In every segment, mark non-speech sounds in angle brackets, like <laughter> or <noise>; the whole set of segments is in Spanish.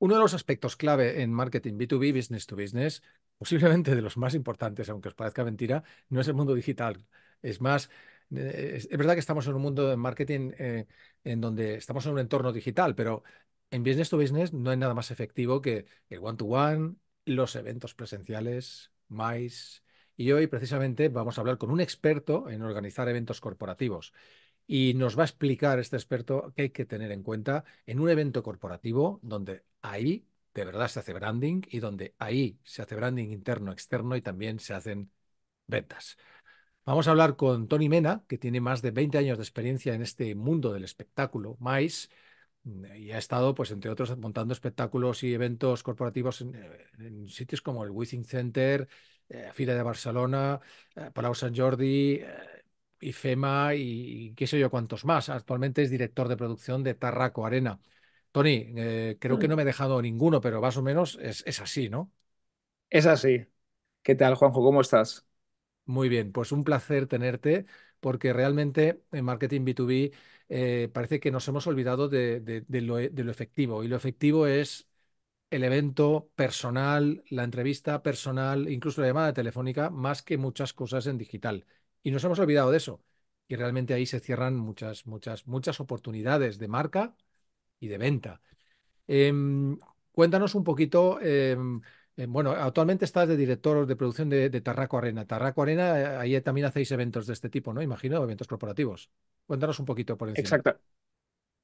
Uno de los aspectos clave en marketing B2B, business to business, posiblemente de los más importantes, aunque os parezca mentira, no es el mundo digital. Es más, eh, es, verdad que estamos en un mundo de marketing eh, en donde estamos en un entorno digital, pero en business to business no hay nada más efectivo que el one-to-one, los eventos presenciales, MICE. Y hoy precisamente vamos a hablar con un experto en organizar eventos corporativos y nos va a explicar este experto qué hay que tener en cuenta en un evento corporativo donde ahí de verdad se hace branding y donde ahí se hace branding interno, externo y también se hacen ventas. Vamos a hablar con Tony Mena, que tiene más de 20 años de experiencia en este mundo del espectáculo, MAIS, mm, y ha estado, pues, entre otros, montando espectáculos y eventos corporativos en, eh, sitios como el Wishing Center, eh, Fira de Barcelona, eh, Palau Sant Jordi, eh, y FEMA y, qué sé yo cuántos más. Actualmente es director de producción de Tarraco Arena. Tony, eh, creo que mm. no me he dejado ninguno, pero más o menos es, así, ¿no? Es así. ¿Qué tal, Juanjo? ¿Cómo estás? Muy bien, pues un placer tenerte porque realmente en marketing B2B eh, parece que nos hemos olvidado de, e, de, lo, efectivo. Y lo efectivo es el evento personal, la entrevista personal, incluso la llamada telefónica, más que muchas cosas en digital. Y nos hemos olvidado de eso. Y realmente ahí se cierran muchas, muchas, muchas oportunidades de marca y de venta. Em, cuéntanos un poquito, em, em, bueno, actualmente estás de director de producción de, Tarraco Arena. Tarraco Arena, eh, ahí también hacéis eventos de este tipo, ¿no? Imagino, eventos corporativos. Cuéntanos un poquito por encima.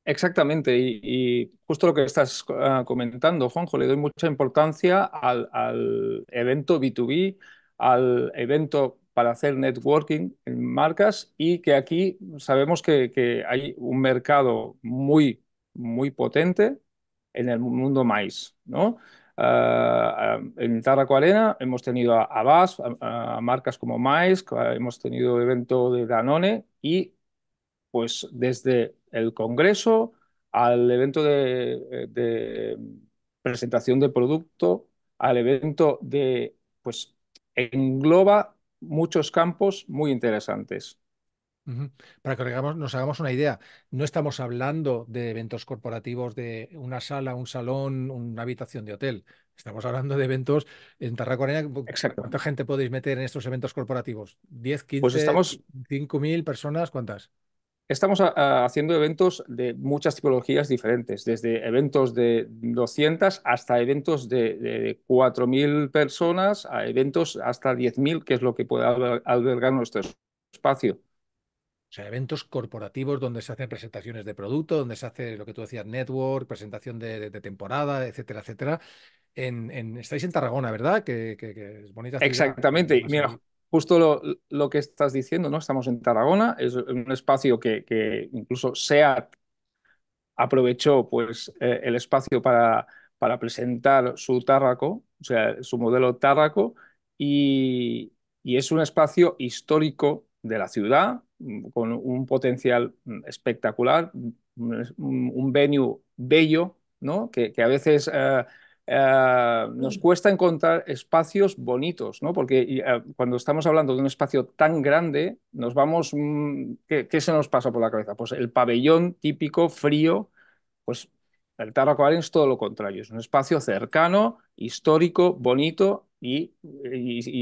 Exactamente, y, justo lo que estás ah, comentando, Juanjo, le doy mucha importancia al, al evento B2B, al evento para hacer networking en marcas y que aquí sabemos que, hay un mercado muy, muy potente en el mundo maíz, ¿no? Ah, ah, en Tarraco Arena hemos tenido a, BASF, a, marcas como Mais, hemos tenido evento de Danone y pues desde el congreso al evento de, de presentación de producto, al evento de, pues engloba muchos campos muy interesantes. Para que nos hagamos una idea, no estamos hablando de eventos corporativos de una sala, un salón, una habitación de hotel. Estamos hablando de eventos en Tarraco ¿Cuánta gente podéis meter en estos eventos corporativos? ¿10, 15, pues estamos... 5.000 personas? ¿Cuántas? estamos haciendo eventos de muchas tipologías diferentes, desde eventos de 200 hasta eventos de, 4.000 personas, a eventos hasta 10.000, que es lo que puede albergar nuestro espacio. O sea, eventos corporativos donde se hacen presentaciones de producto, donde se hace lo que tú decías, network, presentación de, temporada, etcétera, etcétera. En, estáis en Tarragona, ¿verdad? Que, que es bonita. Exactamente. Mira, justo lo, que estás diciendo, ¿no? Estamos en Tarragona, es un espacio que, incluso SEAT aprovechó pues, eh, el espacio para, para presentar su Tárraco, o sea, su modelo Tárraco, y, es un espacio histórico de la ciudad con un potencial espectacular, un, venue bello, ¿no? que, a veces... Eh, eh, nos mm. cuesta encontrar espacios bonitos, ¿no? Porque eh, cuando estamos hablando de un espacio tan grande, nos vamos... Mm, ¿qué, se nos pasa por la cabeza? Pues el pabellón típico, frío, pues el Tarraco es todo lo contrario, es un espacio cercano, histórico, bonito y,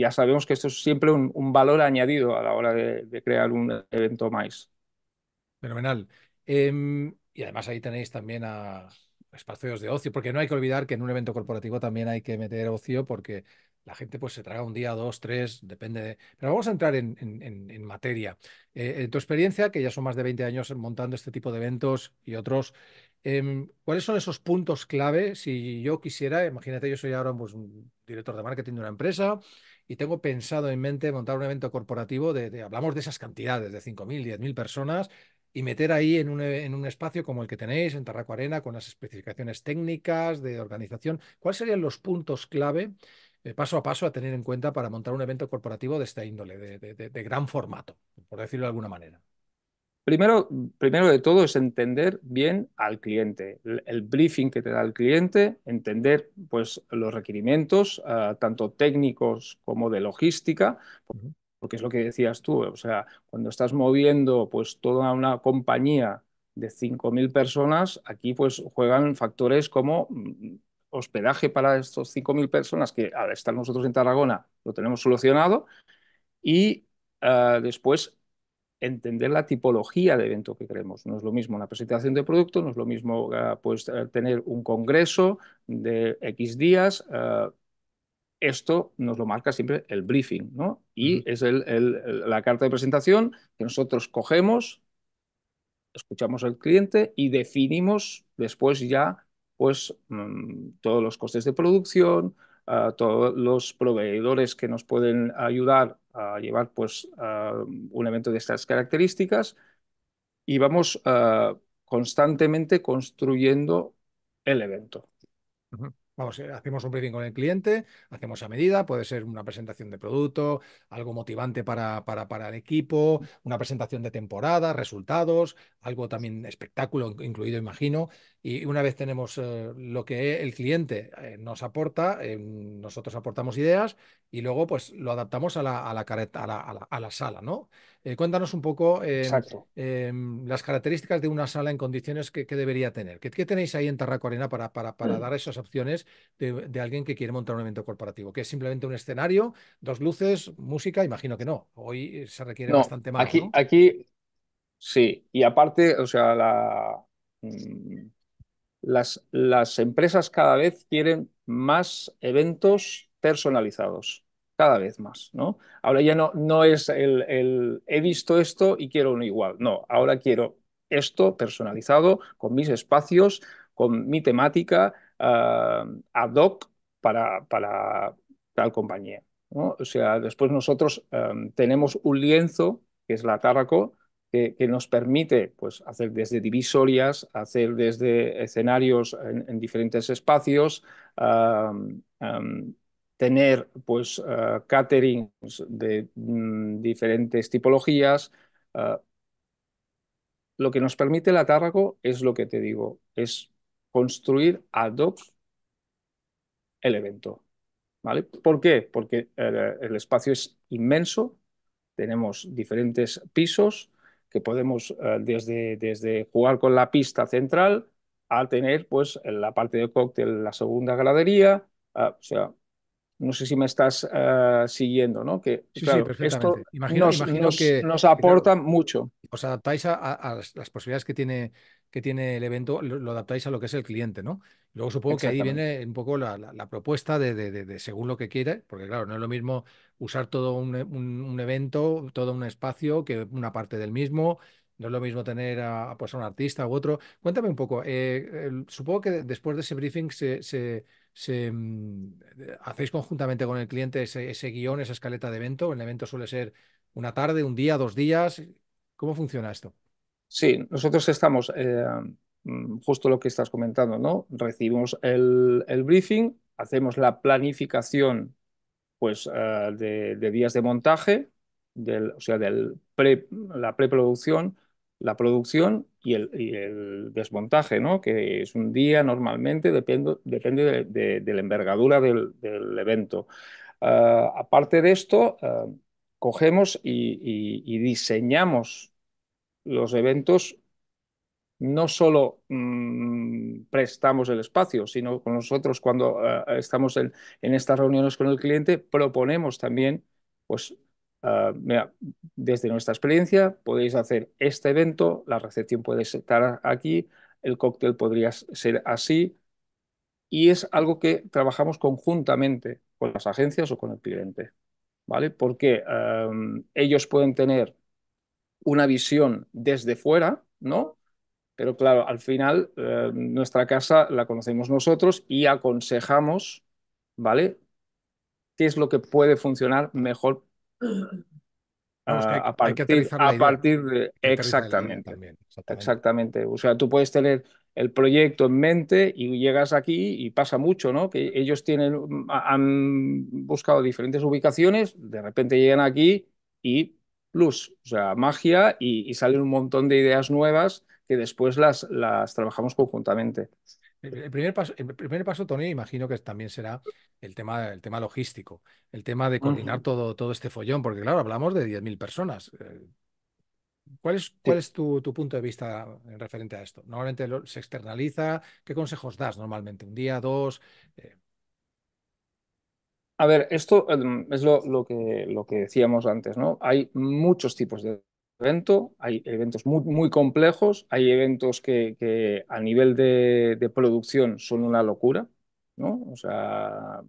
ya sabemos que esto es siempre un, valor añadido a la hora de, crear un evento más. Fenomenal. Em, y además ahí tenéis también a, espacios de ocio, porque no hay que olvidar que en un evento corporativo también hay que meter ocio porque la gente pues se traga un día, dos, tres, depende de... Pero vamos a entrar en, materia. Eh, en tu experiencia, que ya son más de 20 años montando este tipo de eventos y otros, em, ¿cuáles son esos puntos clave? Si yo quisiera, imagínate, yo soy ahora pues, un director de marketing de una empresa y tengo pensado en mente montar un evento corporativo de, de hablamos de esas cantidades, de 5.000, 10.000 personas, y meter ahí e, en un, espacio como el que tenéis en Tarraco Arena, con las especificaciones técnicas, de organización, ¿cuáles serían los puntos clave eh, paso a paso a tener en cuenta para montar un evento corporativo de esta índole, de, gran formato, por decirlo de alguna manera? Primero, primero de todo es entender bien al cliente, el, briefing que te da el cliente, entender pues, los requerimientos, ah, tanto técnicos como de logística porque es lo que decías tú, o sea, cuando estás moviendo pues toda una compañía de 5.000 personas, aquí pues juegan factores como mm, hospedaje para estos 5.000 personas, que al estar nosotros en Tarragona lo tenemos solucionado, y eh, después entender la tipología de evento que queremos. No es lo mismo una presentación de producto, no es lo mismo eh, pues, eh, tener un congreso de X días, esto nos lo marca siempre el briefing, ¿no? Y es la carta de presentación que nosotros cogemos, escuchamos al cliente y definimos después ya pues mm, todos los costes de producción, ah, todos los proveedores que nos pueden ayudar a llevar pues ah, un evento de estas características y vamos ah, constantemente construyendo el evento. Vamos, eh, hacemos un briefing con el cliente, hacemos a medida, puede ser una presentación de producto, algo motivante para, para, para el equipo, una presentación de temporada, resultados, algo también espectáculo incluido, imagino, y una vez tenemos eh, lo que el cliente eh, nos aporta, eh, nosotros aportamos ideas y luego pues lo adaptamos a la, sala, ¿no? cuéntanos un poco las características de una sala en condiciones que, debería tener. ¿Qué, tenéis ahí en Tarraco Arena para, para, mm. dar esas opciones de, alguien que quiere montar un evento corporativo? ¿Que es simplemente un escenario, dos luces, música? Imagino que no. Hoy se requiere bastante más. Aquí, aquí sí. Y aparte, o sea, la... Mm, las, empresas cada vez quieren más eventos personalizados, cada vez más, ¿no? Ahora ya no, no es el, he visto esto y quiero uno igual, no, ahora quiero esto personalizado con mis espacios, con mi temática ah, ad hoc para, para tal compañía. ¿no? O sea, después nosotros ah, tenemos un lienzo, que es la tarraco que, nos permite pues, hacer desde divisorias, hacer desde escenarios en, diferentes espacios, tener pues, ah, caterings de mm, diferentes tipologías. Ah. lo que nos permite el atárrago es lo que te digo, es construir ad hoc el evento. ¿Vale? ¿Por qué? Porque eh, el espacio es inmenso, tenemos diferentes pisos, que podemos eh, desde, desde jugar con la pista central a tener pues la parte de cóctel, la segunda gradería, ah, o sea, no sé si me estás eh, siguiendo, ¿no? Que sí, claro, Esto imagino, nos, imagino que nos aporta mucho. Os adaptáis a, las posibilidades que tiene que tiene el evento lo, adaptáis a lo que es el cliente, ¿no? Luego supongo que ahí viene un poco la, propuesta de, según lo que quiere, porque claro, no es lo mismo usar todo e, un, evento, todo un espacio que una parte del mismo. No es lo mismo tener a, pues, un artista u otro. Cuéntame un poco. Eh, supongo que después de ese briefing se, mm, eh, hacéis conjuntamente con el cliente ese, ese guión, esa escaleta de evento. El evento suele ser una tarde, un día, dos días. ¿Cómo funciona esto? Sí, nosotros estamos eh, mm, justo lo que estás comentando, ¿no? Recibimos el, briefing, hacemos la planificación pues, eh, de, días de montaje, o sea, del la preproducción, la producción y el, desmontaje, ¿no? Que es un día normalmente, depende de, la envergadura del, evento. Eh, aparte de esto, cogemos y diseñamos los eventos no solo mm, prestamos el espacio, sino que nosotros cuando eh, estamos en, estas reuniones con el cliente, proponemos también, pues, eh, mira, desde nuestra experiencia podéis hacer este evento, la recepción puede estar aquí, el cóctel podría ser así, y es algo que trabajamos conjuntamente con las agencias o con el cliente, ¿vale? Porque em, ellos pueden tener una visión desde fuera, ¿no? Pero claro, al final eh, nuestra casa la conocemos nosotros y aconsejamos, ¿vale? ¿Qué es lo que puede funcionar mejor ah, a partir, de... Exactamente, exactamente, O sea, tú puedes tener el proyecto en mente y llegas aquí y pasa mucho, ¿no? Que ellos tienen, mm, han buscado diferentes ubicaciones, de repente llegan aquí y plus, o sea, magia y, salen un montón de ideas nuevas que después las, las trabajamos conjuntamente. El primer, paso, el primer paso, Tony, imagino que también será el tema, el tema logístico, el tema de coordinar todo, todo este follón, porque claro, hablamos de 10.000 personas. Eh. ¿Cuál es, cuál es tu, punto de vista en referente a esto? Normalmente se externaliza. ¿Qué consejos das normalmente? ¿Un día, dos? Eh, a ver, esto em, es lo, que, lo que decíamos antes, ¿no? Hay muchos tipos de evento, hay eventos muy, complejos, hay eventos que, a nivel de, producción son una locura, ¿no? O sea,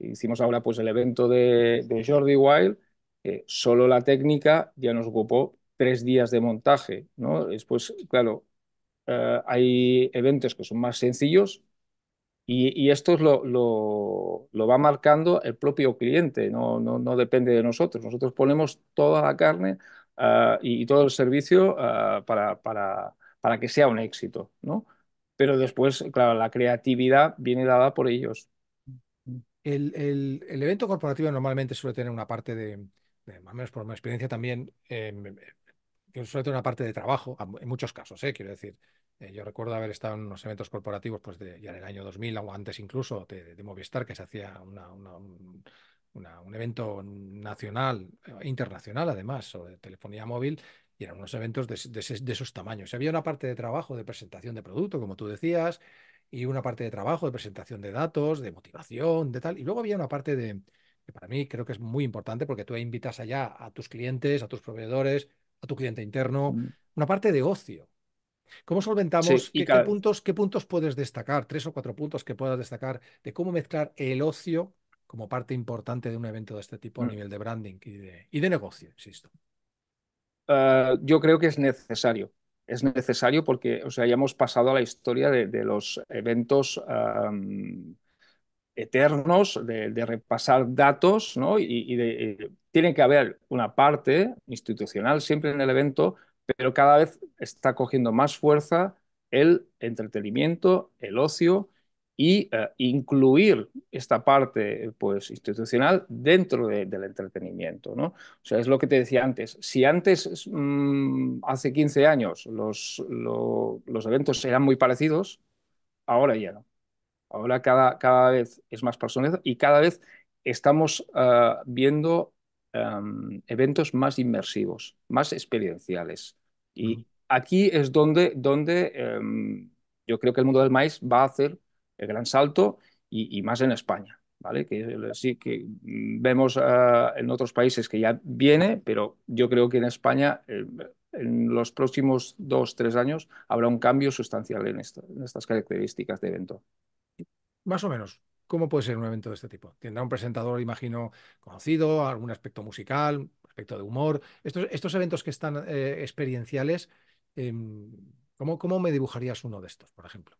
hicimos ahora pues el evento de, Jordi Wild, que solo la técnica ya nos ocupó tres días de montaje, ¿no? Después, claro, eh, hay eventos que son más sencillos, y, esto es lo, va marcando el propio cliente, no, no, no, depende de nosotros. Nosotros ponemos toda la carne ah, y, todo el servicio ah, para, para, que sea un éxito, ¿no? Pero después, claro, la creatividad viene dada por ellos. El, evento corporativo normalmente suele tener una parte de, de o menos por mi experiencia también, em, em, em, suele tener una parte de trabajo, en muchos casos, eh, quiero decir, eh, yo recuerdo haber estado en unos eventos corporativos, pues de, ya en el año 2000 o antes incluso, de, Movistar, que se hacía un, evento nacional, eh, internacional además, de telefonía móvil, y eran unos eventos de, esos tamaños. había una parte de trabajo de presentación de producto, como tú decías, y una parte de trabajo de presentación de datos, de motivación, de tal, y luego había una parte de, que para mí creo que es muy importante porque tú invitas allá a tus clientes, a tus proveedores, a tu cliente interno, mm. una parte de ocio ¿Cómo solventamos? qué, puntos, puedes destacar? Tres o cuatro puntos que puedas destacar de cómo mezclar el ocio como parte importante de un evento de este tipo a mm. nivel de branding y de, negocio, insisto. Eh, yo creo que es necesario. Es necesario porque, o sea, ya hemos pasado a la historia de, los eventos eternos, de, repasar datos, ¿no? Y, tiene que haber una parte institucional siempre en el evento pero cada vez está cogiendo más fuerza el entretenimiento, el ocio y eh, incluir esta parte pues, institucional dentro del entretenimiento. ¿no? O sea, es lo que te decía antes. Si antes, mm, hace 15 años, los, los eventos eran muy parecidos, ahora ya no. Ahora cada, cada vez es más personalizado y cada vez estamos eh, viendo Em, eventos más inmersivos, más experienciales. Y aquí es donde, donde em, yo creo que el mundo del maíz va a hacer el gran salto y, más en España. ¿Vale? Que sí que vemos eh, en otros países que ya viene, pero yo creo que en España em, en los próximos dos, tres años habrá un cambio sustancial en, en estas características de evento. Más o menos. ¿Cómo puede ser un evento de este tipo? Tendrá un presentador, imagino, conocido, algún aspecto musical, aspecto de humor. Estos, estos eventos que están eh, experienciales, em, ¿cómo, me dibujarías uno de estos, por ejemplo?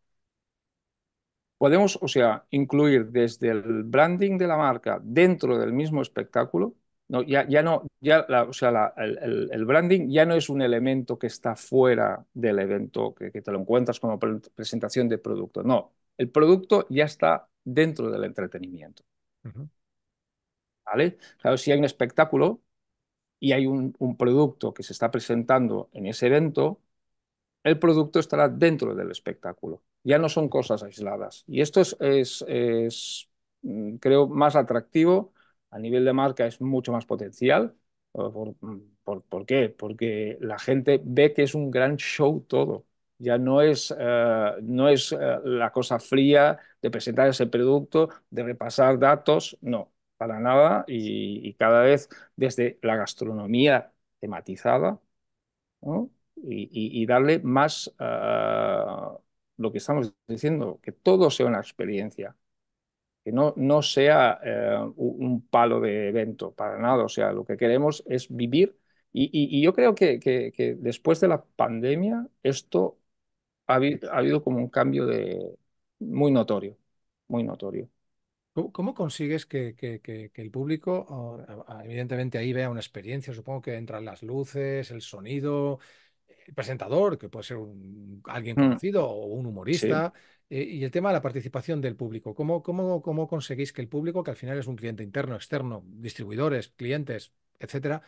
Podemos, o sea, incluir desde el branding de la marca dentro del mismo espectáculo, no, ya, ya, no, ya o sea, el, branding ya no es un elemento que está fuera del evento, que, que, te lo encuentras como presentación de producto. No, el producto ya está dentro del entretenimiento. ¿Vale? Claro, si hay un espectáculo y hay un, producto que se está presentando en ese evento, el producto estará dentro del espectáculo. Ya no son cosas aisladas. Y esto es, mm, creo, más atractivo. A nivel de marca es mucho más potencial. por qué? Porque la gente ve que es un gran show todo ya no es, eh, no es eh, la cosa fría de presentar ese producto, de repasar datos, no, para nada. Y, cada vez desde la gastronomía tematizada y, darle más eh, lo que estamos diciendo, que todo sea una experiencia, que no, no sea un palo de evento, para nada. O sea, lo que queremos es vivir. Y, yo creo que, que después de la pandemia esto ha, habido como un cambio de, muy notorio, muy notorio. ¿Cómo consigues que, el público, evidentemente ahí vea una experiencia, supongo que entran las luces, el sonido, el presentador, que puede ser alguien mm. conocido o un humorista, eh, y el tema de la participación del público? ¿Cómo, ¿Cómo, cómo, conseguís que el público, que al final es un cliente interno, externo, distribuidores, clientes, etcétera,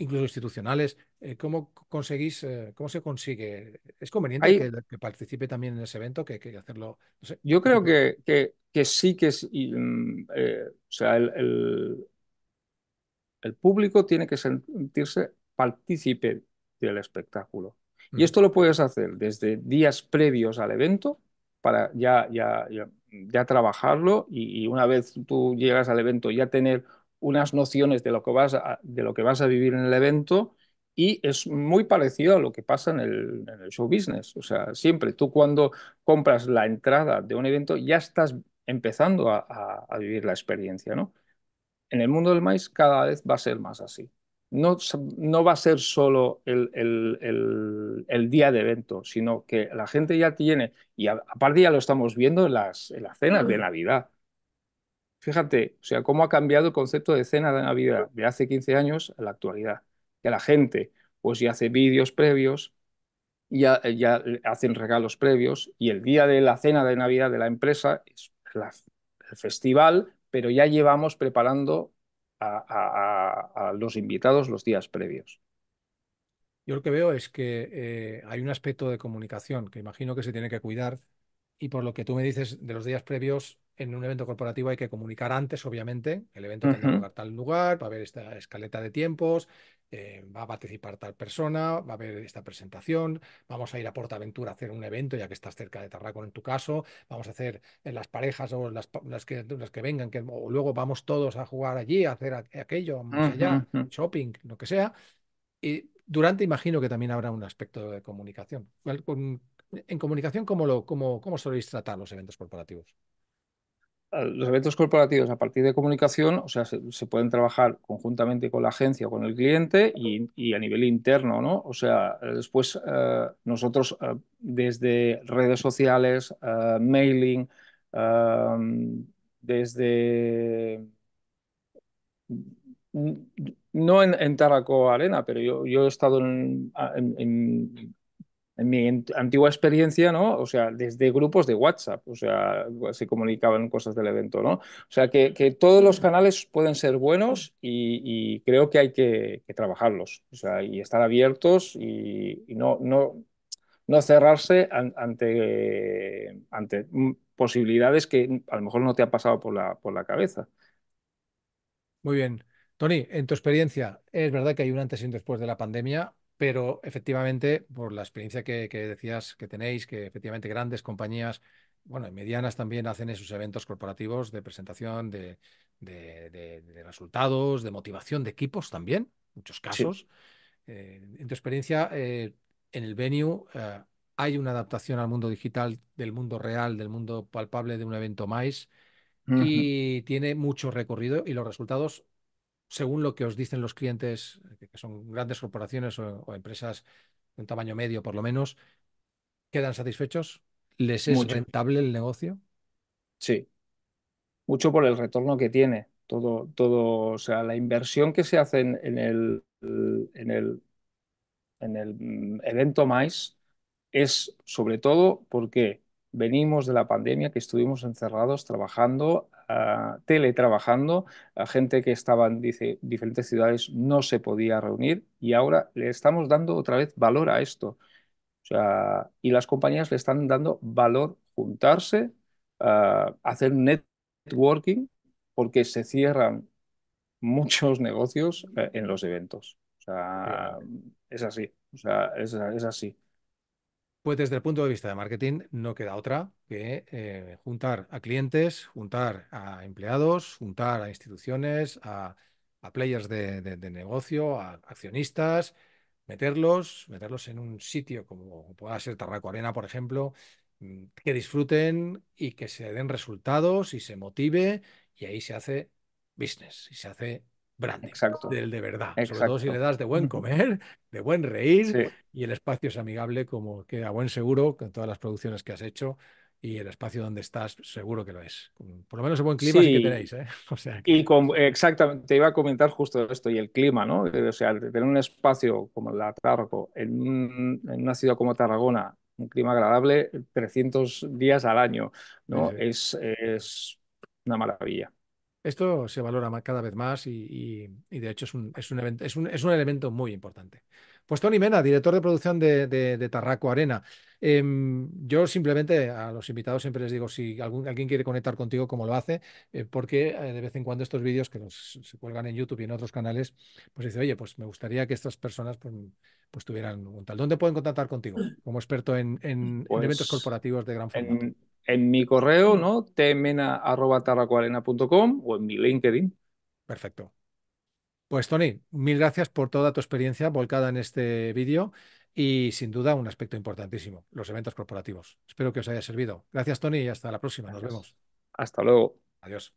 incluso institucionales. Eh, ¿Cómo conseguís, eh, cómo se consigue? ¿Es conveniente que, participe también en ese evento, que, que hacerlo? Yo creo que, que, sí que es, mm, eh, o sea, el, el, público tiene que sentirse partícipe del espectáculo. Y mm. esto lo puedes hacer desde días previos al evento para ya, ya, ya, trabajarlo y una vez tú llegas al evento ya tener unas nociones de lo que vas a, de lo que vas a vivir en el evento y es muy parecido a lo que pasa en el, show business. O sea, siempre tú cuando compras la entrada de un evento ya estás empezando a, vivir la experiencia, ¿no? En el mundo del maíz cada vez va a ser más así. No, va a ser solo el, día de evento, sino que la gente ya tiene, y a, aparte ya lo estamos viendo en las, en las cenas de Navidad, Fíjate, o sea, cómo ha cambiado el concepto de cena de Navidad de hace 15 años a la actualidad. Que la gente, pues ya hace vídeos previos, ya, eh, eh, hacen regalos previos, y el día de la cena de Navidad de la empresa es el festival, pero ya llevamos preparando a, los invitados los días previos. Yo lo que veo es que eh, hay un aspecto de comunicación que imagino que se tiene que cuidar y por lo que tú me dices de los días previos, en un evento corporativo hay que comunicar antes, obviamente, el evento uh lugar tal lugar, va a haber esta escaleta de tiempos, eh, va a participar tal persona, va a haber esta presentación, vamos a ir a Portaventura a hacer un evento, ya que estás cerca de Tarraco en tu caso, vamos a hacer en eh, las parejas o las, que, vengan, que, o luego vamos todos a jugar allí, a hacer aquello, más allá, shopping, lo que sea. Y durante imagino que también habrá un aspecto de comunicación. En comunicación, ¿cómo, lo, cómo, cómo soléis tratar los eventos corporativos? los eventos corporativos a partir de comunicación, o sea, se, pueden trabajar conjuntamente con la agencia o con el cliente y, y, a nivel interno, ¿no? O sea, después eh, nosotros eh, desde redes sociales, eh, mailing, desde... Mm, no en, Taraco Arena, pero yo, yo he estado en en mi antigua experiencia, ¿no? O sea, desde grupos de WhatsApp, o sea, se comunicaban cosas del evento, ¿no? O sea, que, todos los canales pueden ser buenos y, creo que hay que, trabajarlos, o sea, y estar abiertos y, no, no, no cerrarse ante, ante posibilidades que a lo mejor no te ha pasado por la, por la cabeza. Muy bien. Tony, en tu experiencia, ¿es verdad que hay un antes y un después de la pandemia? pero efectivamente, por la experiencia que, decías que tenéis, que efectivamente grandes compañías bueno, y medianas también hacen esos eventos corporativos de presentación de, resultados, de motivación de equipos también, muchos casos. Eh, en tu experiencia, eh, en el venue, eh, ¿hay una adaptación al mundo digital, del mundo real, del mundo palpable de un evento más? Y tiene mucho recorrido y los resultados según lo que os dicen los clientes, que son grandes corporaciones o, empresas de un tamaño medio por lo menos, quedan satisfechos? ¿Les es rentable el negocio? Sí. Mucho por el retorno que tiene. Todo, todo, o sea, la inversión que se hace en, el, en el, en el mm, evento mais es sobre todo porque venimos de la pandemia que estuvimos encerrados trabajando teletrabajando, gente que estaba en diferentes ciudades no se podía reunir y ahora le estamos dando otra vez valor a esto. y las compañías le están dando valor juntarse, ah, hacer networking, porque se cierran muchos negocios eh, en los eventos. O sea, es así. O sea, es así. Pues desde el punto de vista de marketing no queda otra que eh, juntar a clientes, juntar a empleados, juntar a instituciones, a, players de, de, negocio, a accionistas, meterlos, meterlos en un sitio como pueda ser Tarraco Arena, por ejemplo, mm, que disfruten y que se den resultados y se motive y ahí se hace business y se hace grande, Exacto. del de verdad. Sobre todo si le das de buen comer, de buen reír y el espacio es amigable, como que a buen seguro, con todas las producciones que has hecho y el espacio donde estás seguro que lo es. Por lo menos el buen clima que tenéis. ¿eh? <laughs> Y exactamente, te iba a comentar justo esto y el clima, ¿no? Eh, o sea, tener un espacio como el Tarraco en, en una ciudad como Tarragona, un clima agradable 300 días al año, ¿no? Es, es una maravilla. Esto se valora cada vez más y, de hecho es un, es, un, elemento muy importante. Pues Tony Mena, director de producción de, Tarraco Arena. Em, yo simplemente a los invitados siempre les digo si alguien quiere conectar contigo, cómo lo hace, eh, porque eh, de vez en cuando estos vídeos que se cuelgan en YouTube y en otros canales, pues dice, oye, pues me gustaría que estas personas pues, pues tuvieran un tal. ¿Dónde pueden contactar contigo como experto en, eventos pues corporativos de gran formato? en mi correo, ¿no? tmena.tarracoarena.com o en mi LinkedIn. Perfecto. Pues Tony, mil gracias por toda tu experiencia volcada en este vídeo y sin duda un aspecto importantísimo, los eventos corporativos. Espero que os haya servido. Gracias Tony y hasta la próxima. Nos vemos. Hasta luego. Adiós.